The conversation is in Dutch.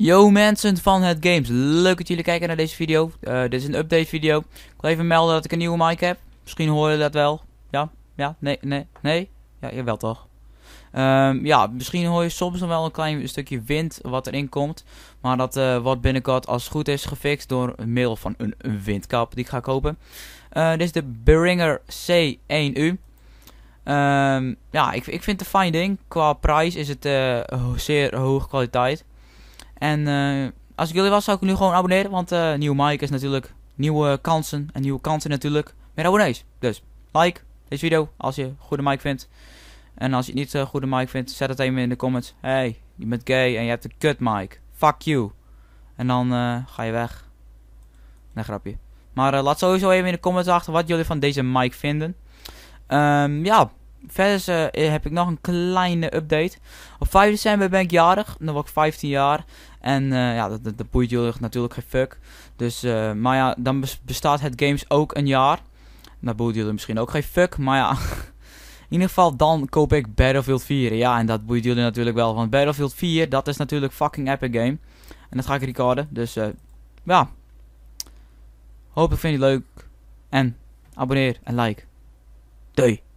Yo mensen van het games, leuk dat jullie kijken naar deze video. Eh, dit is een update video. Ik wil even melden dat ik een nieuwe mic heb. Misschien hoor je dat wel. Ja, ja, nee, nee, nee. Ja, jawel toch. Ehm, ja, misschien hoor je soms nog wel een klein stukje wind wat erin komt. Maar dat uh, wordt binnenkort als het goed is gefixt door middel van een, windkap. Die ik ga kopen. Eh, dit is de Beringer C1U. Ehm, ja, ik, ik vind het een fijn ding. Qua prijs is het zeer hoge kwaliteit. En eh, als ik jullie was, zou ik nu gewoon abonneren. Want uh, nieuwe mic is natuurlijk nieuwe kansen. En nieuwe kansen natuurlijk Meer abonnees. Dus like deze video als je een goede mic vindt. En als je het niet eh, goede mic vindt, zet het even in de comments. Hey, je bent gay en je hebt een kut mic. Fuck you. En dan ga je weg. Nee, grapje. Maar laat sowieso even in de comments achter wat jullie van deze mic vinden. Ehm, ja, verder heb ik nog een kleine update. Op 5 december ben ik jarig. Dan word ik 15 jaar. En eh, ja, dat, dat, boeit jullie natuurlijk geen fuck. Dus, eh, maar ja, dan bestaat het games ook een jaar. Dat boeit jullie misschien ook geen fuck, maar ja. In ieder geval, dan koop ik Battlefield 4. Ja, en dat boeit jullie natuurlijk wel. Want Battlefield 4, dat is natuurlijk fucking epic game. En dat ga ik recorden. Dus uh, ja. Hopelijk vind je het leuk. En abonneer en like. Doei.